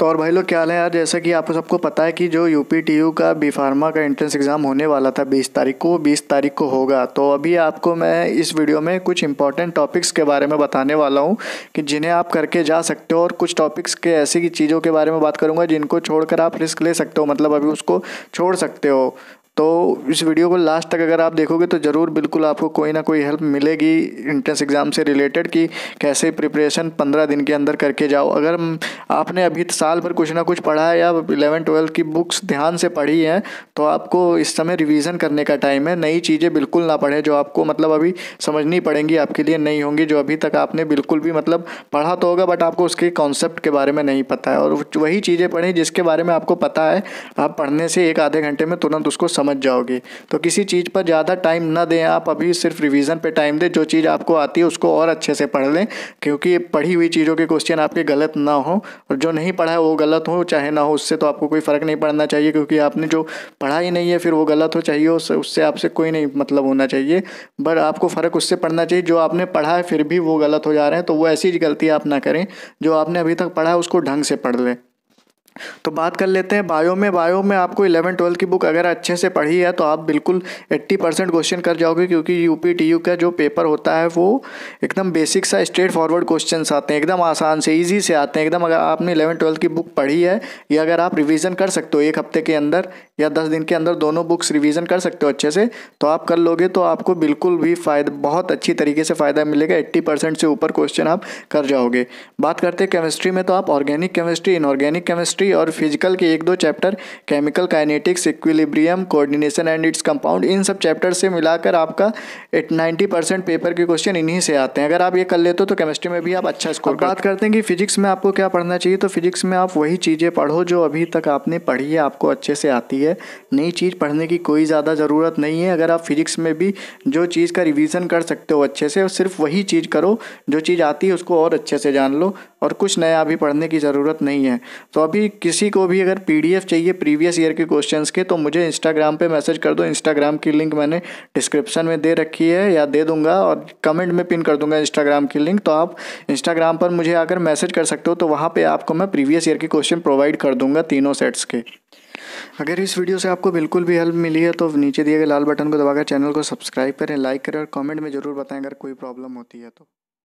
तो और भाई लोग क्या हाल है यार जैसा कि आप सबको पता है कि जो यू पी टी यू का बी फार्मा का एंट्रेंस एग्ज़ाम होने वाला था 20 तारीख को 20 तारीख को होगा तो अभी आपको मैं इस वीडियो में कुछ इंपॉर्टेंट टॉपिक्स के बारे में बताने वाला हूँ कि जिन्हें आप करके जा सकते हो और कुछ टॉपिक्स के ऐसी चीज़ों के बारे में बात करूँगा जिनको छोड़ आप रिस्क ले सकते हो मतलब अभी उसको छोड़ सकते हो तो इस वीडियो को लास्ट तक अगर आप देखोगे तो ज़रूर बिल्कुल आपको कोई ना कोई हेल्प मिलेगी इंट्रेंस एग्ज़ाम से रिलेटेड कि कैसे प्रिपरेशन पंद्रह दिन के अंदर करके जाओ अगर आपने अभी साल भर कुछ ना कुछ पढ़ा है या इलेवन ट्वेल्थ की बुक्स ध्यान से पढ़ी हैं तो आपको इस समय रिविज़न करने का टाइम है नई चीज़ें बिल्कुल ना पढ़ें जो आपको मतलब अभी समझनी पड़ेंगी आपके लिए नहीं होंगी जो अभी तक आपने बिल्कुल भी मतलब पढ़ा तो होगा बट आपको उसके कॉन्सेप्ट के बारे में नहीं पता है और वही चीज़ें पढ़ें जिसके बारे में आपको पता है आप पढ़ने से एक आधे घंटे में तुरंत उसको समझ समझ जाओगे तो किसी चीज़ पर ज़्यादा टाइम ना दें आप अभी सिर्फ रिवीजन पे टाइम दें जो चीज़ आपको आती है उसको और अच्छे से पढ़ लें क्योंकि पढ़ी हुई चीज़ों के क्वेश्चन आपके गलत ना हो और जो नहीं पढ़ा है वो गलत हो चाहे ना हो उससे तो आपको कोई फ़र्क नहीं पड़ना चाहिए क्योंकि आपने जो पढ़ा ही नहीं है फिर वो गलत हो चाहिए उससे आपसे कोई नहीं मतलब होना चाहिए बट आपको फ़र्क उससे पड़ना चाहिए जो आपने पढ़ा है फिर भी वो गलत हो जा रहे हैं तो वो ऐसी गलती आप ना करें जो आपने अभी तक पढ़ा है उसको ढंग से पढ़ लें तो बात कर लेते हैं बायो में बायो में आपको इलेवन ट्वेल्थ की बुक अगर अच्छे से पढ़ी है तो आप बिल्कुल एट्टी परसेंट क्वेश्चन कर जाओगे क्योंकि यू पी टी यू का जो पेपर होता है वो एकदम बेसिक सा स्ट्रेट फॉरवर्ड क्वेश्चन आते हैं एकदम आसान से ईजी से आते हैं एकदम अगर आपने इलेवन ट्वेल्थ की बुक पढ़ी है या अगर आप रिविज़न कर सकते हो एक हफ्ते के अंदर या दस दिन के अंदर दोनों बुक्स रिविज़न कर सकते हो अच्छे से तो आप कर लोगे तो आपको बिल्कुल भी फ़ायदा बहुत अच्छी तरीके से फ़ायदा मिलेगा एट्टी परसेंट से ऊपर क्वेश्चन आप कर जाओगे बात करते हैं केमिस्ट्री में तो आप organic chemistry inorganic chemistry chemistry और फिजिकल के एक दो chapter chemical kinetics equilibrium coordination and its compound इन सब चैप्टर से मिलाकर आपका एट नाइन्टी परसेंट पेपर के क्वेश्चन इन्हीं से आते हैं अगर आप ये कर लेते हो तो केमिस्ट्री में भी आप अच्छा स्कोर बात करते हैं कि फिजिक्स में आपको क्या पढ़ना चाहिए तो फिजिक्स में आप वही चीज़ें पढ़ो जो अभी तक आपने पढ़ी है आपको अच्छे से आती है नई चीज़ पढ़ने की कोई ज़्यादा ज़रूरत नहीं है अगर आप फिजिक्स में भी जो चीज़ का रिविज़न कर सकते हो अच्छे से सिर्फ वही चीज़ करो जो चीज़ आती है उसको और अच्छे से जान लो और कुछ नया अभी पढ़ने की ज़रूरत नहीं है तो अभी किसी को भी अगर पीडीएफ चाहिए प्रीवियस ईयर के क्वेश्चन के तो मुझे इंस्टाग्राम पर मैसेज कर दो इंस्टाग्राम की लिंक मैंने डिस्क्रिप्शन में दे रखी है या दे दूंगा और कमेंट में पिन कर दूंगा इंस्टाग्राम की लिंक तो आप इंस्टाग्राम पर मुझे आकर मैसेज कर सकते हो तो वहाँ पर आपको मैं प्रीवियस ईयर के क्वेश्चन प्रोवाइड कर दूंगा तीनों सेट्स के अगर इस वीडियो से आपको बिल्कुल भी हेल्प मिली है तो नीचे दिए गए लाल बटन को दबाकर चैनल को सब्सक्राइब करें लाइक करें और कमेंट में ज़रूर बताएं अगर कोई प्रॉब्लम होती है तो